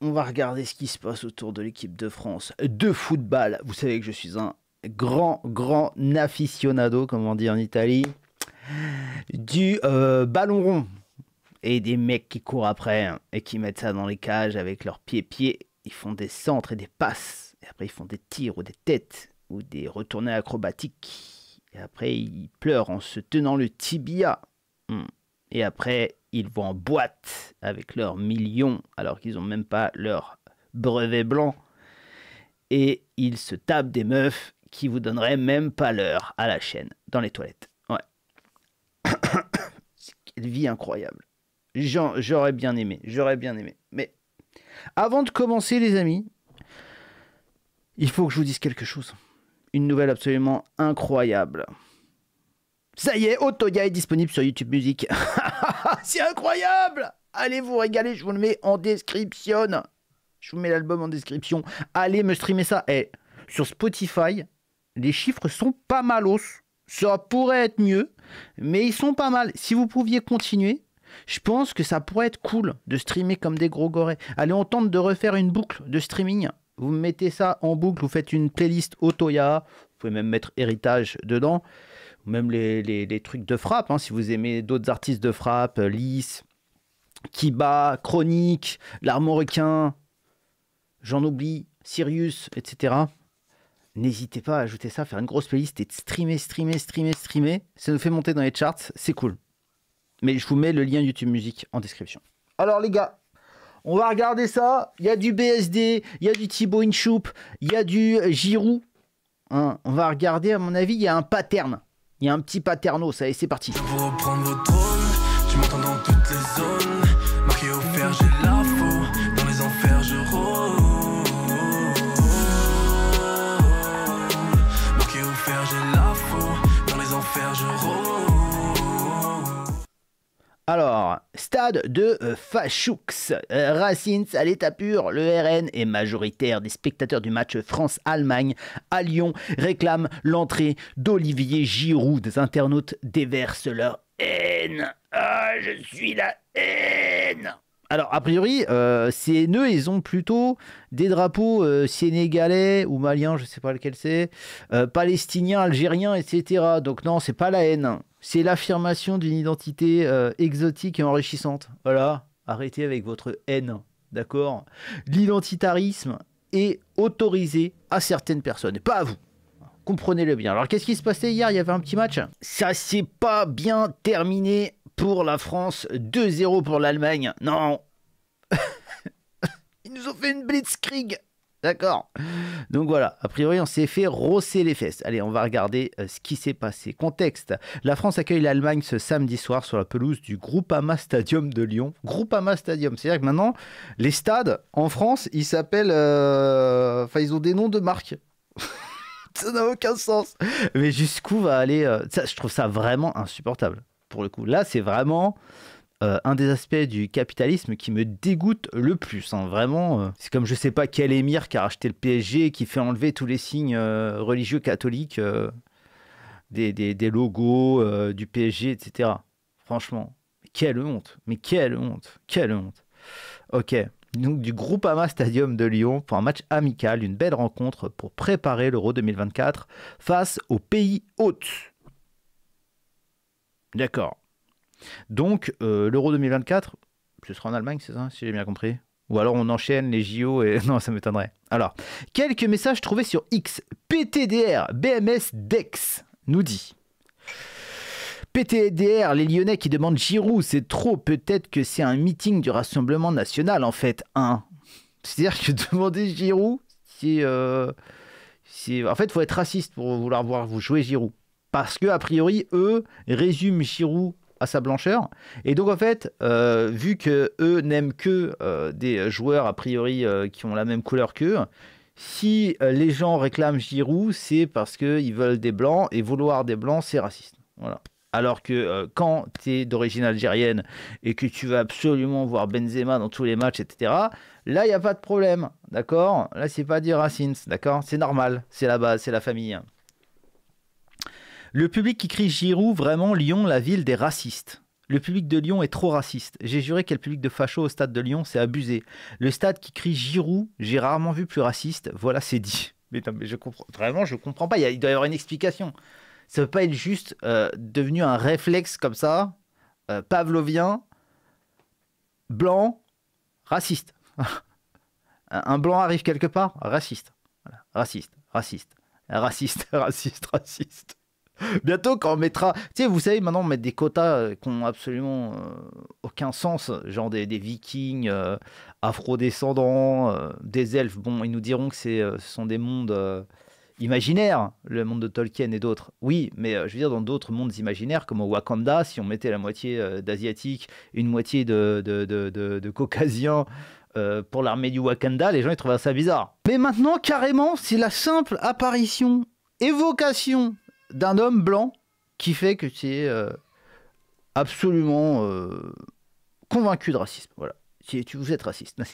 on va regarder ce qui se passe autour de l'équipe de France de football. Vous savez que je suis un grand, grand aficionado, comme on dit en Italie, du euh, ballon rond. Et des mecs qui courent après hein, et qui mettent ça dans les cages avec leurs pieds-pieds. Ils font des centres et des passes. Et après, ils font des tirs ou des têtes ou des retournées acrobatiques. Et après, ils pleurent en se tenant le tibia. Hmm. Et après, ils vont en boîte avec leurs millions alors qu'ils n'ont même pas leur brevet blanc. Et ils se tapent des meufs qui vous donneraient même pas l'heure à la chaîne dans les toilettes. Ouais. Quelle vie incroyable. J'aurais bien aimé, j'aurais bien aimé. Mais avant de commencer les amis, il faut que je vous dise quelque chose. Une nouvelle absolument incroyable. Ça y est, Otoya est disponible sur YouTube Music. c'est incroyable Allez vous régaler, je vous le mets en description. Je vous mets l'album en description. Allez me streamer ça. Et eh, sur Spotify, les chiffres sont pas malos. Ça pourrait être mieux, mais ils sont pas mal. Si vous pouviez continuer, je pense que ça pourrait être cool de streamer comme des gros gorées. Allez, on tente de refaire une boucle de streaming. Vous mettez ça en boucle, vous faites une playlist Otoya, vous pouvez même mettre héritage dedans même les, trucs de frappe, hein. si vous aimez d'autres artistes de frappe, euh, Lys, Kiba, Chronique, L'Armoricain, j'en oublie, Sirius, etc. N'hésitez pas à ajouter ça, faire une grosse playlist et streamer, streamer, streamer, streamer. Ça nous fait monter dans les charts, c'est cool. Mais je vous mets le lien YouTube Musique en description. Alors les gars, on va regarder ça. Il y a du BSD, il y a du Thibaut Inchoup, il y a du Girou. Hein. on va regarder, à mon avis, il y a un pattern. Il y a un petit paterno, ça et c'est parti. Je vous reprendre votre trône, tu m'entends dans toutes les zones. stade de euh, Fachoux. Euh, Racines à l'état pur, le RN est majoritaire des spectateurs du match France-Allemagne à Lyon réclament l'entrée d'Olivier Giroud. Des internautes déversent leur haine. Ah, je suis la haine alors, a priori, euh, ces nœuds, ils ont plutôt des drapeaux sénégalais ou maliens, je ne sais pas lequel c'est, palestinien, palestiniens, algériens, etc. Donc non, c'est pas la haine c'est l'affirmation d'une identité euh, exotique et enrichissante. Voilà, arrêtez avec votre haine, d'accord L'identitarisme est autorisé à certaines personnes, pas à vous. Comprenez-le bien. Alors qu'est-ce qui se passait hier Il y avait un petit match Ça s'est pas bien terminé pour la France, 2-0 pour l'Allemagne. Non Ils nous ont fait une blitzkrieg D'accord. Donc voilà, a priori, on s'est fait rosser les fesses. Allez, on va regarder euh, ce qui s'est passé. Contexte. La France accueille l'Allemagne ce samedi soir sur la pelouse du Groupama Stadium de Lyon. Groupama Stadium, c'est-à-dire que maintenant, les stades en France, ils s'appellent... Euh, enfin, ils ont des noms de marques. ça n'a aucun sens. Mais jusqu'où va aller... Euh, ça, je trouve ça vraiment insupportable. Pour le coup, là, c'est vraiment... Euh, un des aspects du capitalisme qui me dégoûte le plus. Hein. vraiment, euh, c'est comme je sais pas quel émir qui a racheté le PSG qui fait enlever tous les signes euh, religieux catholiques des, logos du PSG, etc. Franchement, quelle honte, mais quelle honte, quelle honte. Ok, donc du Groupama Stadium de Lyon pour un match amical, une belle rencontre pour préparer l'Euro 2024 face aux pays hôtes. D'accord. Donc, euh, l'Euro 2024, ce sera en Allemagne, c'est ça, si j'ai bien compris ou alors on enchaîne les JO et non, ça m'étonnerait. Alors, quelques messages trouvés sur X. PTDR, BMS Dex nous dit. PTDR, les Lyonnais qui demandent Giroud, c'est trop. Peut-être que c'est un meeting du Rassemblement National, en fait. un. C'est-à-dire que demander Giroud, c'est. Euh, en fait, faut être raciste pour vouloir voir vous jouer Giroud. Parce que, a priori, eux résument Giroud à sa blancheur. Et donc en fait, euh, vu que eux n'aiment que euh, des joueurs a priori euh, qui ont la même couleur qu'eux, si les gens réclament Giroud, c'est parce qu'ils veulent des blancs et vouloir des blancs, c'est raciste. Voilà. Alors que quand tu es d'origine algérienne et que tu vas absolument voir Benzema dans tous les matchs, etc., là, il n'y a pas de problème. D'accord Là, c'est pas du racines, D'accord C'est normal. C'est la base, c'est la famille. Hein. Le public qui crie Giroud, vraiment, Lyon, la ville des racistes. Le public de Lyon est trop raciste. J'ai juré le public de facho au stade de Lyon, c'est abusé. Le stade qui crie Giroud, j'ai rarement vu plus raciste. Voilà, c'est dit. Mais, mais je comprends vraiment, je comprends pas. Il, doit y avoir une explication. Ça peut pas être juste euh, devenu un réflexe comme ça, euh, pavlovien, blanc, raciste. un blanc arrive quelque part, raciste. Raciste, raciste, raciste, raciste, raciste. Bientôt, quand on mettra. Tu sais, vous savez, maintenant, on met des quotas euh, qui n'ont absolument euh, aucun sens, genre des, des vikings, euh, afro-descendants, des elfes. Bon, ils nous diront que ce sont des mondes imaginaires, le monde de Tolkien et d'autres. Oui, mais je veux dire, dans d'autres mondes imaginaires, comme au Wakanda, si on mettait la moitié d'asiatique une moitié de, de, pour l'armée du Wakanda, les gens ils trouvaient ça bizarre. Mais maintenant, carrément, c'est la simple apparition, évocation d'un homme blanc qui fait que tu es euh, absolument euh, convaincu de racisme. Voilà. Si tu, vous êtes raciste.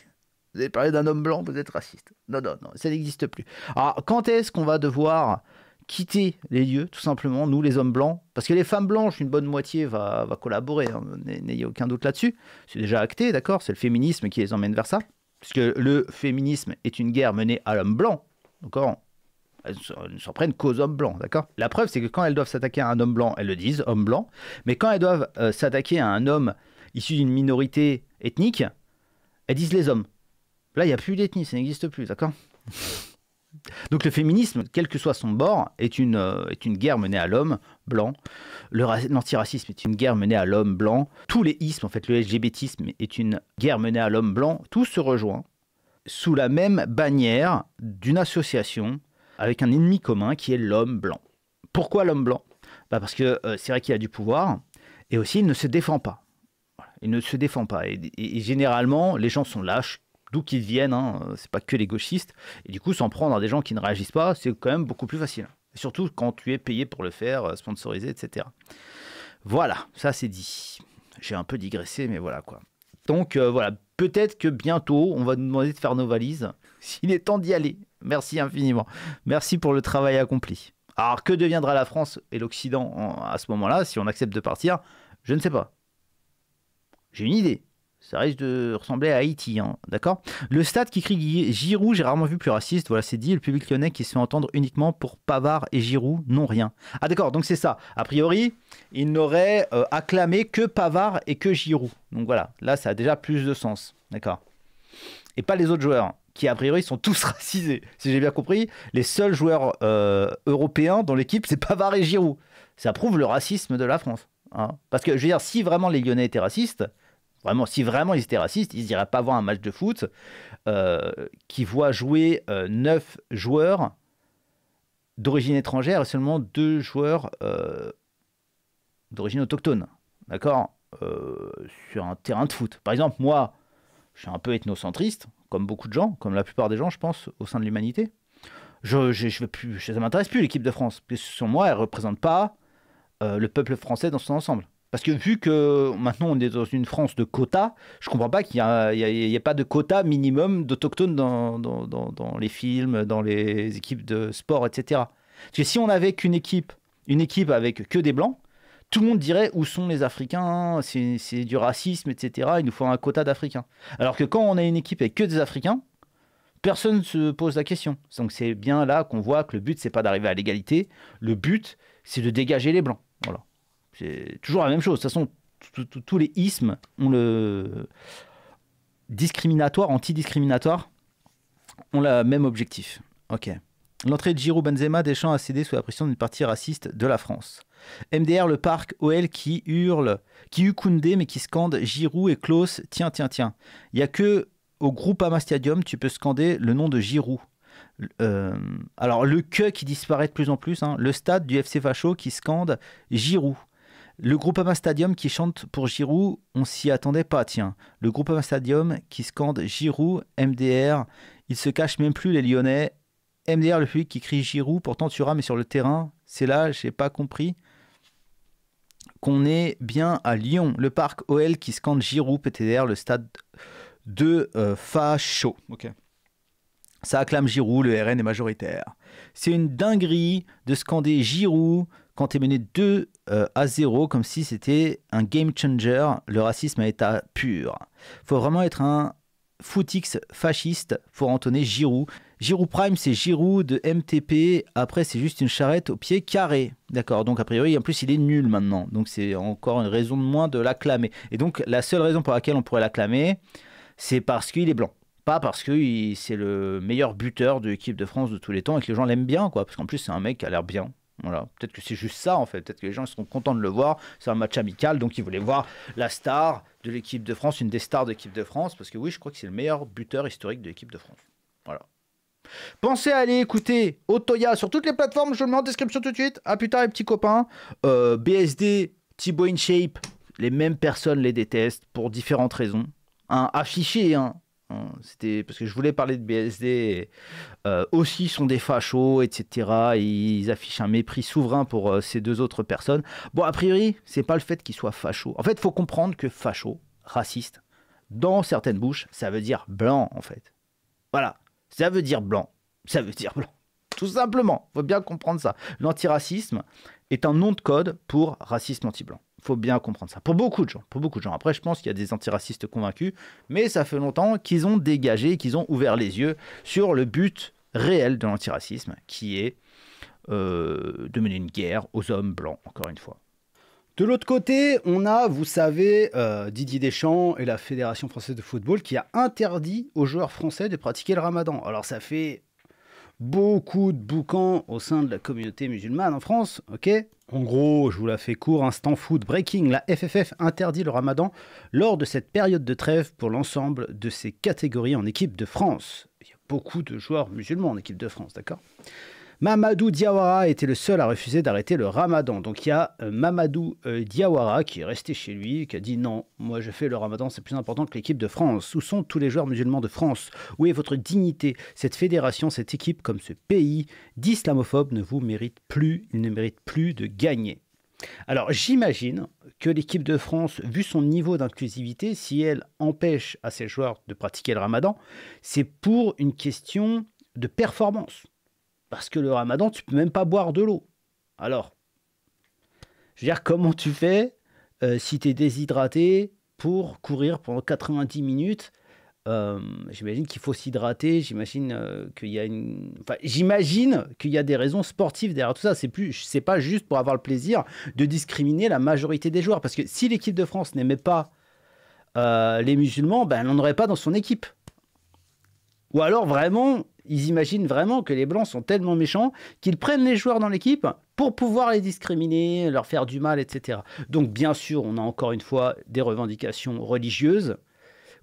Vous avez parlé d'un homme blanc, vous êtes raciste. Non, non, non, ça n'existe plus. Alors, quand est-ce qu'on va devoir quitter les lieux, tout simplement, nous les hommes blancs Parce que les femmes blanches, une bonne moitié va, va collaborer, hein, n'ayez aucun doute là-dessus. C'est déjà acté, d'accord C'est le féminisme qui les emmène vers ça. Puisque le féminisme est une guerre menée à l'homme blanc, d'accord elles ne s'en prennent qu'aux hommes blancs, d'accord La preuve, c'est que quand elles doivent s'attaquer à un homme blanc, elles le disent, homme blanc. Mais quand elles doivent euh, s'attaquer à un homme issu d'une minorité ethnique, elles disent les hommes. Là, il n'y a plus d'ethnie, ça n'existe plus, d'accord Donc le féminisme, quel que soit son bord, est une, euh, est une guerre menée à l'homme blanc. L'antiracisme est une guerre menée à l'homme blanc. Tous les ismes, en fait, le LGBTisme est une guerre menée à l'homme blanc. Tout se rejoint sous la même bannière d'une association avec un ennemi commun qui est l'homme blanc. Pourquoi l'homme blanc bah, Parce que euh, c'est vrai qu'il a du pouvoir, et aussi il ne se défend pas. il ne se défend pas. Et, généralement, les gens sont lâches, d'où qu'ils viennent, Ce hein. c'est pas que les gauchistes. Et du coup, s'en prendre à des gens qui ne réagissent pas, c'est quand même beaucoup plus facile. surtout quand tu es payé pour le faire, euh, sponsorisé, etc. Voilà, ça c'est dit. J'ai un peu digressé, mais voilà quoi. Donc euh, voilà, peut-être que bientôt, on va nous demander de faire nos valises. Il est temps d'y aller. Merci infiniment. Merci pour le travail accompli. Alors que deviendra la France et l'Occident à ce moment-là si on accepte de partir Je ne sais pas. J'ai une idée. Ça risque de ressembler à Haïti, hein, d'accord Le stade qui crie Giroud, j'ai rarement vu plus raciste, voilà c'est dit, le public lyonnais qui se fait entendre uniquement pour Pavard et Giroud, non rien. Ah d'accord, donc c'est ça. A priori, il n'aurait euh, acclamé que Pavard et que Giroud. Donc voilà, là ça a déjà plus de sens, d'accord Et pas les autres joueurs qui a priori sont tous racisés. Si j'ai bien compris, les seuls joueurs euh, européens dans l'équipe, c'est Pavar et Giroud. Ça prouve le racisme de la France. Hein. Parce que je veux dire, si vraiment les Lyonnais étaient racistes, vraiment, si vraiment ils étaient racistes, ils n'iraient pas voir un match de foot euh, qui voit jouer euh, neuf joueurs d'origine étrangère et seulement deux joueurs d'origine autochtone. D'accord Sur un terrain de foot. Par exemple, moi, je suis un peu ethnocentriste, comme beaucoup de gens, comme la plupart des gens, je pense, au sein de l'humanité. Je, je, je plus, ça m'intéresse plus l'équipe de France, parce que sur moi, elle représente pas euh, le peuple français dans son ensemble. Parce que vu que maintenant on est dans une France de quotas, je comprends pas qu'il n'y ait pas de quota minimum d'autochtones dans, dans, les films, dans les équipes de sport, etc. Parce que si on avait qu'une équipe, une équipe avec que des blancs, tout le monde dirait où sont les Africains, c'est du racisme, etc. Il nous faut un quota d'Africains. Alors que quand on a une équipe avec que des Africains, personne ne se pose la question. Donc c'est bien là qu'on voit que le but, c'est pas d'arriver à l'égalité, le but, c'est de dégager les Blancs. Voilà. C'est toujours la même chose. De toute façon, tous les ismes ont le discriminatoire, antidiscriminatoire, ont le même objectif. Ok. L'entrée de Giroud Benzema, déchant a cédé sous la pression d'une partie raciste de la France. MDR, le parc, OL qui hurle, qui ukunde, mais qui scande Giroud et Klaus, tiens, tiens, tiens. Il n'y a que au groupe Ama Stadium, tu peux scander le nom de Giroud. Euh, alors le que qui disparaît de plus en plus, hein. le stade du FC Facho qui scande Giroud. Le groupe Stadium qui chante pour Giroud, on s'y attendait pas, tiens. Le groupe Ama Stadium qui scande Giroud, MDR, il se cache même plus les Lyonnais, MDR, le public qui crie Giroud, pourtant Thuram mais sur le terrain. C'est là, j'ai pas compris qu'on est bien à Lyon. Le parc OL qui scande Giroud, PTDR, le stade de euh, Facho. Ok. Ça acclame Giroud, le RN est majoritaire. C'est une dinguerie de scander Giroud quand es mené 2 euh, à 0 comme si c'était un game changer, le racisme à état pur. Faut vraiment être un footix fasciste pour entonner Giroud. Giroud Prime, c'est Giroud de MTP. Après, c'est juste une charrette au pied carré. D'accord, donc a priori, en plus, il est nul maintenant. Donc c'est encore une raison de moins de l'acclamer. Et donc, la seule raison pour laquelle on pourrait l'acclamer, c'est parce qu'il est blanc. Pas parce que c'est le meilleur buteur de l'équipe de France de tous les temps et que les gens l'aiment bien, quoi. Parce qu'en plus, c'est un mec qui a l'air bien. Voilà. Peut-être que c'est juste ça en fait. Peut-être que les gens seront contents de le voir. C'est un match amical, donc ils voulaient voir la star de l'équipe de France, une des stars de l'équipe de France, parce que oui, je crois que c'est le meilleur buteur historique de l'équipe de France. Voilà. Pensez à aller écouter Otoya sur toutes les plateformes. Je le mets en description tout de suite. À plus tard, les petits copains. Euh, BSD, Thibaut InShape, les mêmes personnes les détestent pour différentes raisons. Un affiché, hein. hein c'était parce que je voulais parler de BSD. euh, aussi sont des fachos, etc. ils affichent un mépris souverain pour euh, ces deux autres personnes. Bon, a priori, c'est pas le fait qu'ils soient fachos. En fait, faut comprendre que facho, raciste, dans certaines bouches, ça veut dire blanc, en fait. Voilà. Ça veut dire blanc. Ça veut dire blanc. Tout simplement. Faut bien comprendre ça. L'antiracisme est un nom de code pour racisme anti-blanc. il Faut bien comprendre ça. Pour beaucoup de gens. Pour beaucoup de gens. Après, je pense qu'il y a des antiracistes convaincus, mais ça fait longtemps qu'ils ont dégagé, qu'ils ont ouvert les yeux sur le but réel de l'antiracisme, qui est euh, de mener une guerre aux hommes blancs, encore une fois. De l'autre côté, on a, vous savez, euh, Didier Deschamps et la Fédération française de football qui a interdit aux joueurs français de pratiquer le ramadan. Alors ça fait beaucoup de boucans au sein de la communauté musulmane en France, ok En gros, je vous la fais court, instant foot breaking, la FFF interdit le ramadan lors de cette période de trêve pour l'ensemble de ses catégories en équipe de France. Il y a beaucoup de joueurs musulmans en équipe de France, d'accord Mamadou Diawara était le seul à refuser d'arrêter le ramadan. Donc il y a euh, Mamadou euh, Diawara qui est resté chez lui, qui a dit non, moi je fais le ramadan, c'est plus important que l'équipe de France. Où sont tous les joueurs musulmans de France Où est votre dignité Cette fédération, cette équipe, comme ce pays d'islamophobes ne vous mérite plus, il ne mérite plus de gagner. Alors j'imagine que l'équipe de France, vu son niveau d'inclusivité, si elle empêche à ses joueurs de pratiquer le ramadan, c'est pour une question de performance. Parce que le ramadan, tu peux même pas boire de l'eau. Alors, je veux dire, comment tu fais euh, si tu es déshydraté pour courir pendant 90 minutes euh, J'imagine qu'il faut s'hydrater, j'imagine euh, qu'il y a une... Enfin, j'imagine qu'il y a des raisons sportives derrière tout ça. C'est plus, c'est pas juste pour avoir le plaisir de discriminer la majorité des joueurs. Parce que si l'équipe de France n'aimait pas les musulmans, ben, elle n'en aurait pas dans son équipe. Ou alors vraiment, ils imaginent vraiment que les Blancs sont tellement méchants qu'ils prennent les joueurs dans l'équipe pour pouvoir les discriminer, leur faire du mal, etc. Donc bien sûr, on a encore une fois des revendications religieuses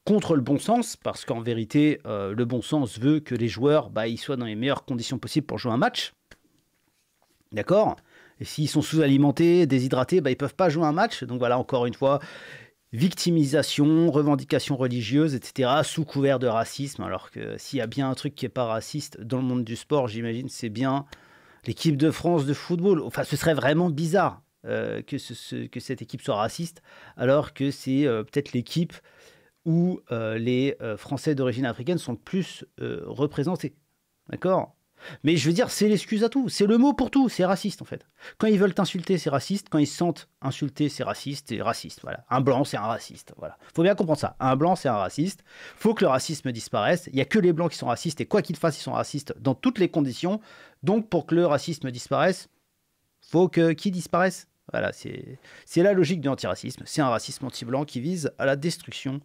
contre le bon sens, parce qu'en vérité, euh, le bon sens veut que les joueurs bah, ils soient dans les meilleures conditions possibles pour jouer un match. D'accord Et s'ils sont sous-alimentés, déshydratés, bah, ils ne peuvent pas jouer un match. Donc voilà, encore une fois, victimisation, revendications religieuses, etc., sous couvert de racisme. Alors que s'il y a bien un truc qui n'est pas raciste dans le monde du sport, j'imagine, c'est bien l'équipe de France de football. Enfin, ce serait vraiment bizarre euh, que, ce, que cette équipe soit raciste, alors que c'est euh, peut-être l'équipe où euh, les Français d'origine africaine sont le plus représentés. D'accord mais je veux dire, c'est l'excuse à tout, c'est le mot pour tout, c'est raciste en fait. Quand ils veulent t'insulter, c'est raciste. Quand ils se sentent insulter c'est raciste, c'est raciste. Voilà. Un blanc, c'est un raciste. Voilà. Faut bien comprendre ça. Un blanc, c'est un raciste. Faut que le racisme disparaisse. Il n'y a que les blancs qui sont racistes et quoi qu'ils fassent, ils sont racistes dans toutes les conditions. Donc pour que le racisme disparaisse, faut que qui disparaisse. Voilà, c'est la logique de l'antiracisme. C'est un racisme anti-blanc qui vise à la destruction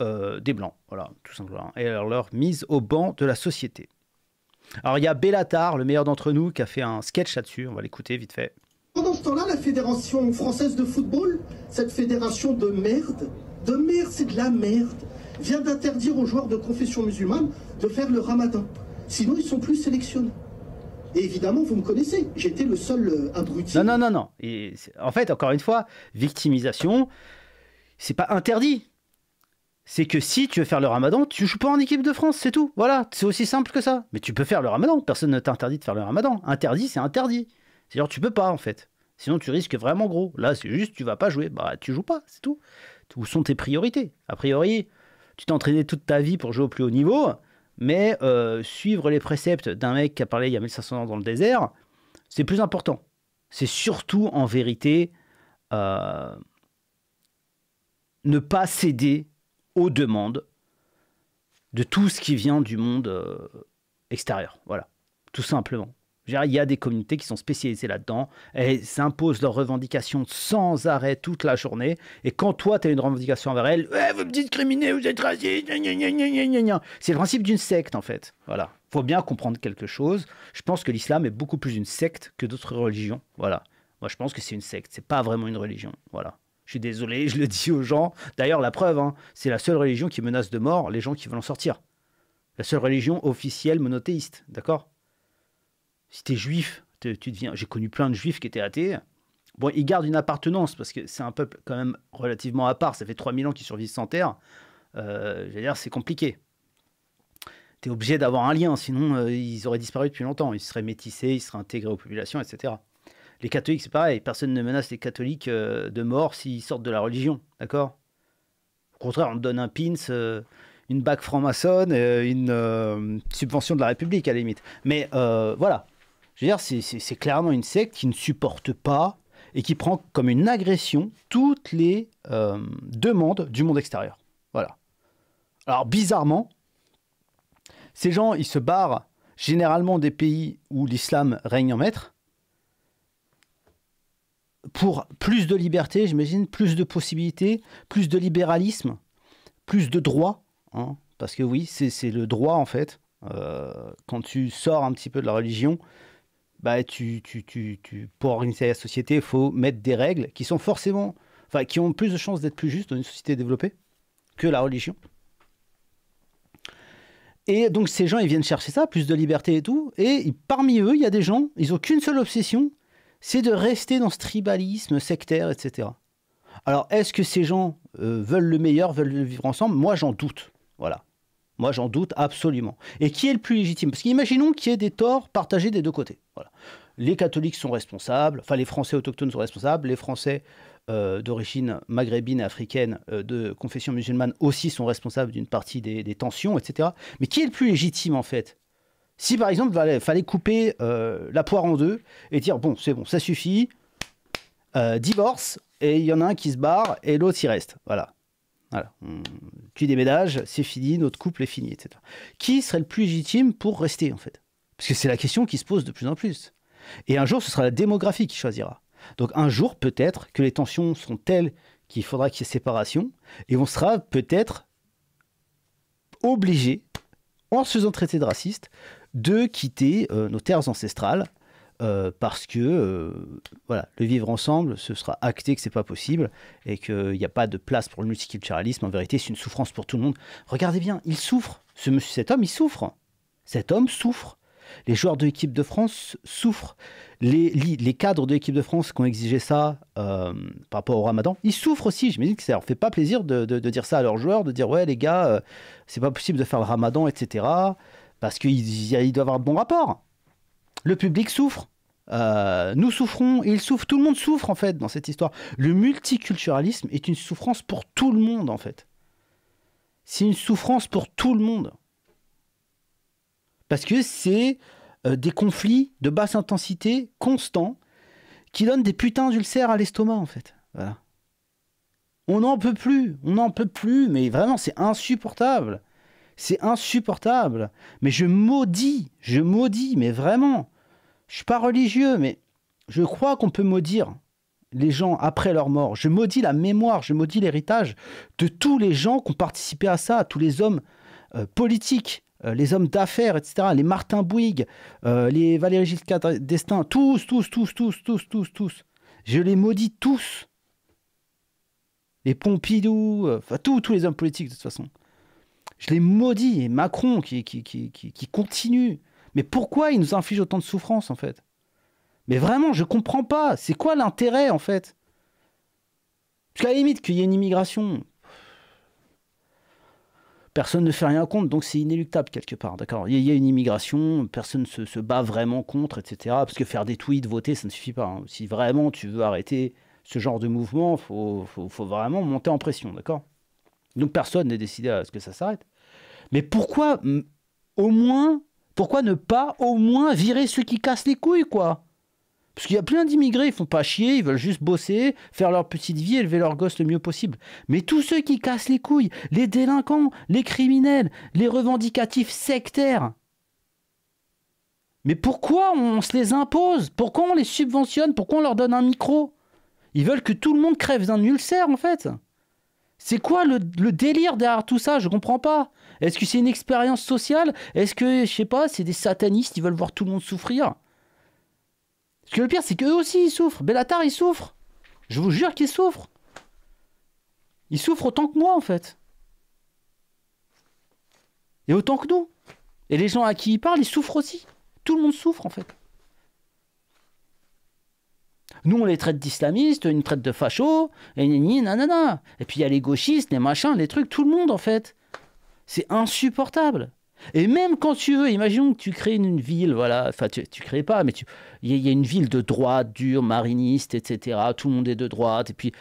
euh, des blancs. Voilà, tout simplement. Et leur mise au banc de la société. Alors il y a Bellatar, le meilleur d'entre nous, qui a fait un sketch là-dessus. On va l'écouter vite fait. Pendant ce temps-là, la Fédération française de football, cette fédération de merde, de merde, c'est de la merde, vient d'interdire aux joueurs de confession musulmane de faire le ramadan. Sinon, ils sont plus sélectionnés. Et évidemment, vous me connaissez, j'étais le seul euh, abruti. Non, non, non, non. en fait, encore une fois, victimisation, c'est pas interdit c'est que si tu veux faire le ramadan, tu joues pas en équipe de France, c'est tout. Voilà, c'est aussi simple que ça. Mais tu peux faire le ramadan, personne ne t'interdit de faire le ramadan. Interdit, c'est interdit. C'est-à-dire, tu peux pas, en fait. Sinon, tu risques vraiment gros. Là, c'est juste, tu vas pas jouer. Bah, tu joues pas, c'est tout. Où sont tes priorités A priori, tu t'es entraîné toute ta vie pour jouer au plus haut niveau, mais euh, suivre les préceptes d'un mec qui a parlé il y a 1500 ans dans le désert, c'est plus important. C'est surtout, en vérité, euh, ne pas céder aux demandes de tout ce qui vient du monde euh, extérieur. Voilà, tout simplement. Il y a des communautés qui sont spécialisées là-dedans. Elles imposent leurs revendications sans arrêt toute la journée. Et quand toi, tu as une revendication envers elles, eh, vous me discriminez, vous êtes raciste. C'est le principe d'une secte, en fait. Voilà. faut bien comprendre quelque chose. Je pense que l'islam est beaucoup plus une secte que d'autres religions. Voilà. Moi, je pense que c'est une secte. C'est pas vraiment une religion. Voilà. Je suis désolé, je le dis aux gens. D'ailleurs, la preuve, hein, c'est la seule religion qui menace de mort les gens qui veulent en sortir. La seule religion officielle monothéiste, d'accord Si t'es juif, tu deviens. J'ai connu plein de juifs qui étaient athées. Bon, ils gardent une appartenance parce que c'est un peuple quand même relativement à part. Ça fait 3000 ans qu'ils survivent sans terre. Euh, dire, c'est compliqué. T'es obligé d'avoir un lien, sinon euh, ils auraient disparu depuis longtemps. Ils seraient métissés, ils seraient intégrés aux populations, etc. Les catholiques, c'est pareil. Personne ne menace les catholiques euh, de mort s'ils sortent de la religion. D'accord Au contraire, on donne un pins, euh, une bague franc-maçonne, une euh, subvention de la République, à la limite. Mais voilà. Je veux dire, c'est clairement une secte qui ne supporte pas et qui prend comme une agression toutes les demandes du monde extérieur. Voilà. Alors, bizarrement, ces gens, ils se barrent généralement des pays où l'islam règne en maître pour plus de liberté, j'imagine, plus de possibilités, plus de libéralisme, plus de droit. Hein. parce que oui, c'est le droit en fait. Euh, quand tu sors un petit peu de la religion, bah, tu, tu, tu pour organiser la société, il faut mettre des règles qui sont forcément, enfin, qui ont plus de chances d'être plus justes dans une société développée que la religion. Et donc ces gens, ils viennent chercher ça, plus de liberté et tout. Et parmi eux, il y a des gens, ils n'ont qu'une seule obsession, c'est de rester dans ce tribalisme sectaire, etc. Alors, est-ce que ces gens euh, veulent le meilleur, veulent vivre ensemble Moi, j'en doute. Voilà. Moi, j'en doute absolument. Et qui est le plus légitime Parce qu'imaginons qu'il y ait des torts partagés des deux côtés. Voilà. Les catholiques sont responsables, enfin les Français autochtones sont responsables, les Français euh, d'origine maghrébine, et africaine, euh, de confession musulmane aussi sont responsables d'une partie des, tensions, etc. Mais qui est le plus légitime en fait si par exemple, il fallait couper euh, la poire en deux et dire bon, c'est bon, ça suffit, euh, divorce, et il y en a un qui se barre et l'autre il reste. Voilà. voilà. Hum, tu déménages, c'est fini, notre couple est fini, etc. Qui serait le plus légitime pour rester en fait Parce que c'est la question qui se pose de plus en plus. Et un jour, ce sera la démographie qui choisira. Donc un jour, peut-être que les tensions sont telles qu'il faudra qu'il y ait séparation et on sera peut-être obligé, en se faisant traiter de raciste, de quitter euh, nos terres ancestrales euh, parce que euh, voilà, le vivre ensemble, ce sera acté que c'est pas possible et qu'il n'y a pas de place pour le multiculturalisme. En vérité, c'est une souffrance pour tout le monde. Regardez bien, il souffre. Ce monsieur, cet homme, il souffre. Cet homme souffre. Les joueurs de l'équipe de France souffrent. Les, les, cadres de l'équipe de France qui ont exigé ça par rapport au ramadan, ils souffrent aussi. Je me dis que ça leur fait pas plaisir de, dire ça à leurs joueurs, de dire ouais les gars, c'est pas possible de faire le ramadan, etc. Parce qu'il doit avoir de bons rapports. Le public souffre. Euh, nous souffrons, il souffre, tout le monde souffre en fait dans cette histoire. Le multiculturalisme est une souffrance pour tout le monde en fait. C'est une souffrance pour tout le monde. Parce que c'est euh, des conflits de basse intensité constants qui donnent des putains d'ulcères à l'estomac en fait. Voilà. On n'en peut plus, on n'en peut plus, mais vraiment c'est insupportable. C'est insupportable. Mais je maudis, je maudis, mais vraiment. Je suis pas religieux, mais je crois qu'on peut maudire les gens après leur mort. Je maudis la mémoire, je maudis l'héritage de tous les gens qui ont participé à ça, tous les hommes euh, politiques, euh, les hommes d'affaires, etc., les Martin Bouygues, euh, les Valéry Giscard d'Estaing, tous, tous, tous, tous, tous, tous, tous. Je les maudis tous. Les Pompidou, enfin tous, tous les hommes politiques de toute façon. Je les maudit Et Macron qui, qui, qui, qui continue. Mais pourquoi il nous inflige autant de souffrance, en fait Mais vraiment, je comprends pas. C'est quoi l'intérêt, en fait Parce qu'à la limite, qu'il y ait une immigration, personne ne fait rien contre, donc c'est inéluctable quelque part, d'accord Il y, a une immigration, personne ne se, bat vraiment contre, etc. Parce que faire des tweets, voter, ça ne suffit pas. Hein. Si vraiment tu veux arrêter ce genre de mouvement, il faut, faut, vraiment monter en pression, d'accord Donc personne n'est décidé à ce que ça s'arrête. Mais pourquoi au moins, pourquoi ne pas au moins virer ceux qui cassent les couilles, quoi parce qu'il y a plein d'immigrés, ils font pas chier, ils veulent juste bosser, faire leur petite vie, élever leur gosse le mieux possible. Mais tous ceux qui cassent les couilles, les délinquants, les criminels, les revendicatifs sectaires. Mais pourquoi on se les impose Pourquoi on les subventionne Pourquoi on leur donne un micro Ils veulent que tout le monde crève d'un ulcère en fait. C'est quoi le, le, délire derrière tout ça Je comprends pas. Est-ce que c'est une expérience sociale Est-ce que, je sais pas, c'est des satanistes, ils veulent voir tout le monde souffrir Parce que le pire, c'est qu'eux aussi, ils souffrent. Bellatar, ils souffrent. Je vous jure qu'ils souffrent. Ils souffrent autant que moi, en fait. Et autant que nous. Et les gens à qui ils parlent, ils souffrent aussi. Tout le monde souffre, en fait. Nous, on les traite d'islamistes, une traite de fachos, et nanana. Et puis il y a les gauchistes, les machins, les trucs, tout le monde en fait. C'est insupportable. Et même quand tu veux, imaginons que tu crées une, ville, voilà, enfin tu, tu crées pas, mais il y, a une ville de droite, dure, mariniste, etc. Tout le monde est de droite, et puis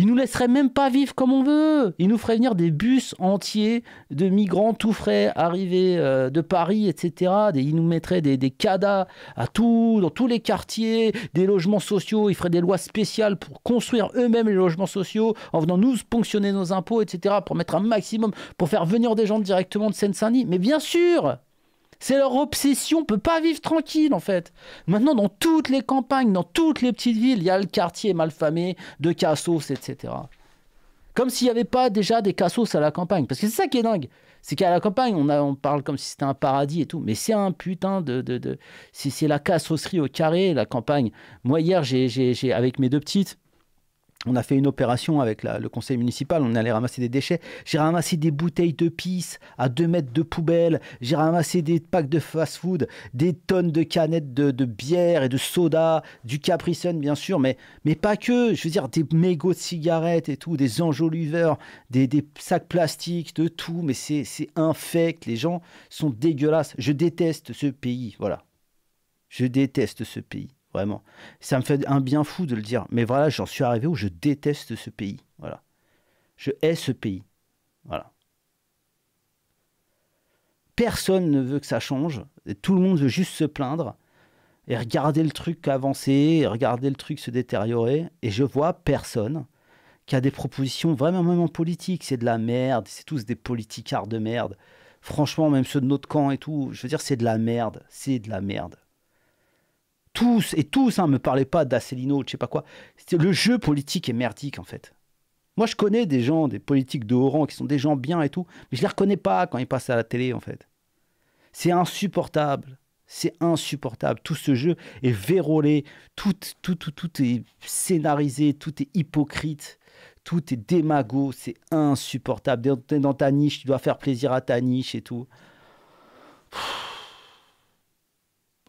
ils nous laisseraient même pas vivre comme on veut. Ils nous feraient venir des bus entiers de migrants tout frais arrivés euh, de Paris, etc. ils nous mettraient des, cadas à tout, dans tous les quartiers, des logements sociaux. Ils feraient des lois spéciales pour construire eux-mêmes les logements sociaux en venant nous ponctionner nos impôts, etc. Pour mettre un maximum, pour faire venir des gens directement de Seine-Saint-Denis. Mais bien sûr, c'est leur obsession, on peut pas vivre tranquille en fait. Maintenant, dans toutes les campagnes, dans toutes les petites villes, il y a le quartier malfamé de cassos, etc. Comme s'il n'y avait pas déjà des cassos à la campagne. Parce que c'est ça qui est dingue. C'est qu'à la campagne, on, parle comme si c'était un paradis et tout. Mais c'est un putain de. de, de c'est la cassosserie au carré, la campagne. Moi, hier, j'ai avec mes deux petites, on a fait une opération avec le conseil municipal, on est allé ramasser des déchets. J'ai ramassé des bouteilles de pisse à 2 mètres de poubelle. J'ai ramassé des packs de fast-food, des tonnes de canettes de, bière et de soda, du Capri bien sûr, mais, mais pas que. Je veux dire, des mégots de cigarettes et tout, des enjoliveurs, des, des sacs plastiques, de tout. Mais c'est infect. Les gens sont dégueulasses. Je déteste ce pays. Voilà. Je déteste ce pays. Vraiment. Ça me fait un bien fou de le dire. Mais voilà, j'en suis arrivé où je déteste ce pays. Voilà. Je hais ce pays. Voilà. Personne ne veut que ça change. Et tout le monde veut juste se plaindre et regarder le truc avancer, regarder le truc se détériorer. Et je vois personne qui a des propositions vraiment vraiment politiques. C'est de la merde. C'est tous des politicards de merde. Franchement, même ceux de notre camp et tout, je veux dire, c'est de la merde. C'est de la merde tous et tous, ne hein, me parlez pas d'Asselineau, je sais pas quoi. Le jeu politique est merdique en fait. Moi, je connais des gens, des politiques de haut rang qui sont des gens bien et tout, mais je ne les reconnais pas quand ils passent à la télé en fait. C'est insupportable. C'est insupportable. Tout ce jeu est vérolé, tout, tout, tout, tout est scénarisé, tout est hypocrite, tout est démago, c'est insupportable. Dans ta niche, tu dois faire plaisir à ta niche et tout.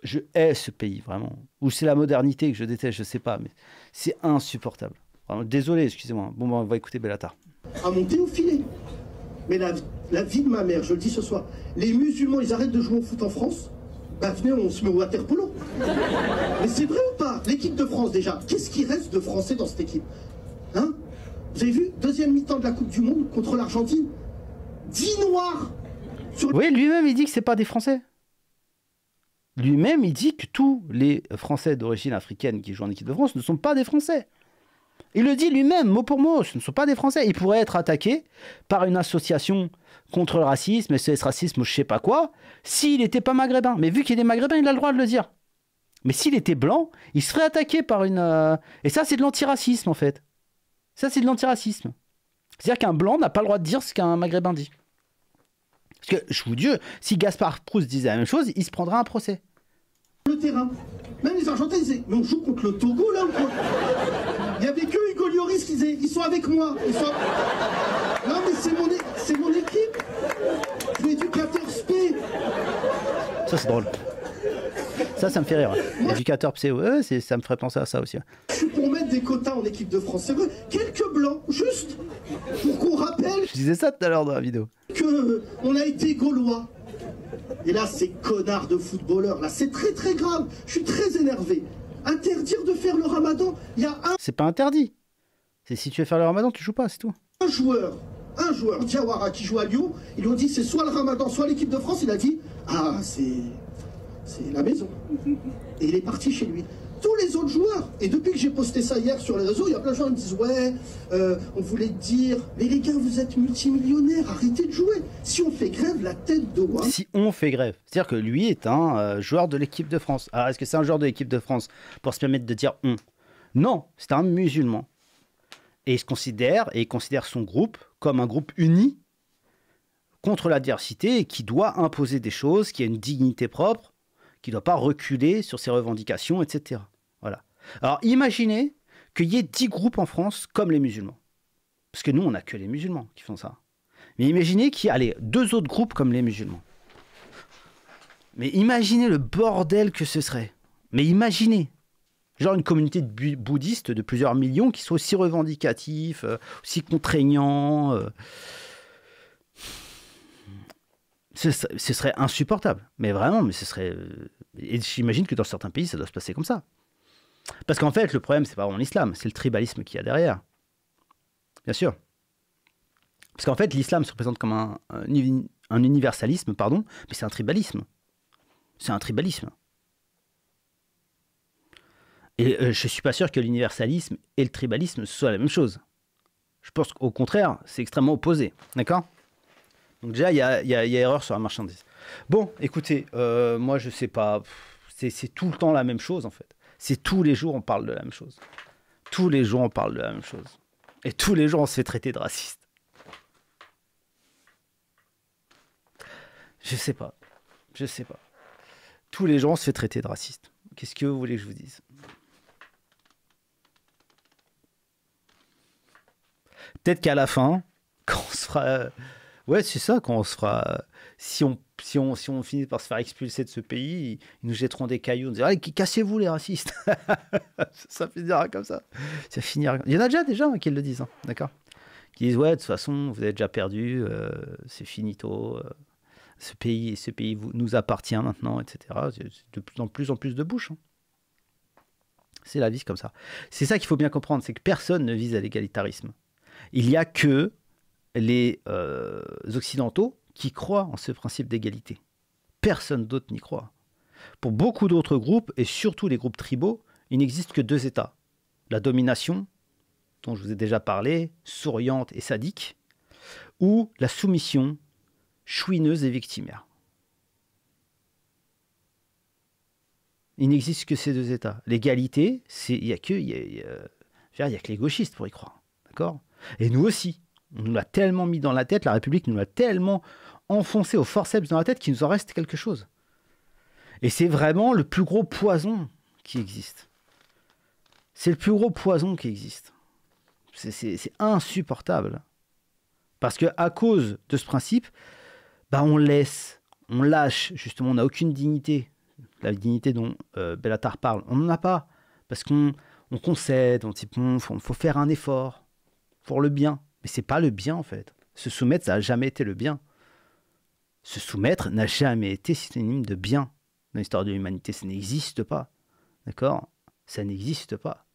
je hais ce pays, vraiment. Ou c'est la modernité que je déteste, je ne sais pas, mais c'est insupportable. désolé, excusez-moi. Bon, bah, on va écouter Bellata. À ah, monter au filet. Mais la, vie de ma mère, je le dis ce soir, les musulmans, ils arrêtent de jouer au foot en France Bah venez, on se met au waterpolo. Mais c'est vrai ou pas L'équipe de France, déjà, qu'est-ce qui reste de Français dans cette équipe Hein Vous avez vu Deuxième mi-temps de la Coupe du Monde contre l'Argentine Dix noirs Oui, lui-même, il dit que c'est pas des Français lui-même, il dit que tous les Français d'origine africaine qui jouent en équipe de France ne sont pas des Français. Il le dit lui-même, mot pour mot, ce ne sont pas des Français. Il pourrait être attaqué par une association contre le racisme, ce Racisme ou je sais pas quoi, s'il n'était pas maghrébin. Mais vu qu'il est maghrébin, il a le droit de le dire. Mais s'il était blanc, il serait attaqué par une... Euh, et ça, c'est de l'antiracisme, en fait. Ça, c'est de l'antiracisme. C'est-à-dire qu'un blanc n'a pas le droit de dire ce qu'un maghrébin dit. Parce que, je vous dis, si Gaspard Proust disait la même chose, il se prendra un procès le terrain. Même les Argentins, ils disaient, mais on joue contre le Togo là ou quoi Il n'y avait que Hugo Lloris qui disait, ils sont avec moi. Ils Non mais c'est mon, mon équipe. Je suis Ça c'est drôle. Ça, ça me fait rire. Éducateur PSE, ouais, ça me ferait penser à ça aussi. Je suis pour mettre des quotas en équipe de France, c'est Quelques blancs, juste, pour qu'on rappelle. Je disais ça tout à l'heure dans la vidéo. Que euh, on a été gaulois. Et là, ces connards de footballeurs, là, c'est très très grave. Je suis très énervé. Interdire de faire le ramadan, il y a un. C'est pas interdit. C'est si tu veux faire le ramadan, tu joues pas, c'est tout. Un joueur, un joueur, Diawara, qui joue à Lyon, ils lui ont dit c'est soit le ramadan, soit l'équipe de France. Il a dit Ah, c'est. C'est la maison. Et il est parti chez lui tous les autres joueurs. Et depuis que j'ai posté ça hier sur les réseaux, il y a plein de gens qui me disent Ouais, euh, on voulait dire, mais les gars, vous êtes multimillionnaires, arrêtez de jouer. Si on fait grève, la tête de Si on fait grève. C'est-à-dire que lui est un euh, joueur de l'équipe de France. Alors, est-ce que c'est un joueur de l'équipe de France pour se permettre de dire on Non, c'est un musulman. Et il se considère, et il considère son groupe comme un groupe uni contre l'adversité et qui doit imposer des choses, qui a une dignité propre qui ne doit pas reculer sur ses revendications, etc. Voilà. Alors imaginez qu'il y ait dix groupes en France comme les musulmans. Parce que nous, on n'a que les musulmans qui font ça. Mais imaginez qu'il y ait deux autres groupes comme les musulmans. Mais imaginez le bordel que ce serait. Mais imaginez. Genre une communauté bouddhiste de plusieurs millions qui soit aussi revendicatif, euh, aussi contraignant. Euh, ce, serait insupportable. Mais vraiment, mais ce serait. Euh, et j'imagine que dans certains pays, ça doit se passer comme ça. Parce qu'en fait, le problème, c'est pas vraiment l'islam, c'est le tribalisme qu'il y a derrière. Bien sûr. Parce qu'en fait, l'islam se présente comme un, un, universalisme, pardon, mais c'est un tribalisme. C'est un tribalisme. Et euh, je ne suis pas sûr que l'universalisme et le tribalisme soient la même chose. Je pense qu'au contraire, c'est extrêmement opposé. D'accord donc déjà, il y a, erreur sur la marchandise. Bon, écoutez, euh, moi je sais pas, c'est tout le temps la même chose en fait. C'est tous les jours on parle de la même chose. Tous les jours on parle de la même chose. Et tous les jours on se fait traiter de raciste. Je sais pas, je sais pas. Tous les jours on se fait traiter de raciste. Qu'est-ce que vous voulez que je vous dise Peut-être qu'à la fin, quand on sera... Ouais, c'est ça, quand on se fera. Si on, si, on, si on finit par se faire expulser de ce pays, ils nous jetteront des cailloux. On Allez, eh, Cassez-vous, les racistes Ça finira comme ça. ça finira... Il y en a déjà, déjà hein, qui le disent, hein, d'accord Qui disent Ouais, de toute façon, vous avez déjà perdu, euh, c'est finito. Euh, ce pays, ce pays vous, nous appartient maintenant, etc. de plus en plus, en plus de bouches. Hein. C'est la vie, comme ça. C'est ça qu'il faut bien comprendre, c'est que personne ne vise à l'égalitarisme. Il n'y a que les euh, Occidentaux qui croient en ce principe d'égalité. Personne d'autre n'y croit. Pour beaucoup d'autres groupes, et surtout les groupes tribaux, il n'existe que deux États. La domination, dont je vous ai déjà parlé, souriante et sadique, ou la soumission, chouineuse et victimaire. Il n'existe que ces deux États. L'égalité, il n'y a, que, a que les gauchistes pour y croire. D'accord Et nous aussi. On nous l'a tellement mis dans la tête, la République nous l'a tellement enfoncé au forceps dans la tête qu'il nous en reste quelque chose. Et c'est vraiment le plus gros poison qui existe. C'est le plus gros poison qui existe. C'est insupportable. Parce que à cause de ce principe, bah on laisse, on lâche, justement, on n'a aucune dignité. La dignité dont euh, Bellatar parle, on n'en a pas. Parce qu'on concède, on dit, bon, faut faire un effort pour le bien. Mais c'est pas le bien en fait. Se soumettre, ça n'a jamais été le bien. Se soumettre n'a jamais été synonyme de bien dans l'histoire de l'humanité. Ça n'existe pas. D'accord Ça n'existe pas.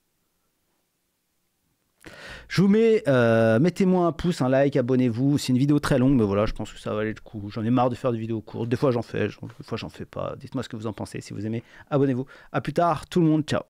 Je vous mets, euh, mettez-moi un pouce, un like, abonnez-vous. C'est une vidéo très longue, mais voilà, je pense que ça va aller le coup. J'en ai marre de faire des vidéos courtes. Des fois j'en fais, des fois j'en fais pas. Dites-moi ce que vous en pensez. Si vous aimez, abonnez-vous. À plus tard, tout le monde, ciao.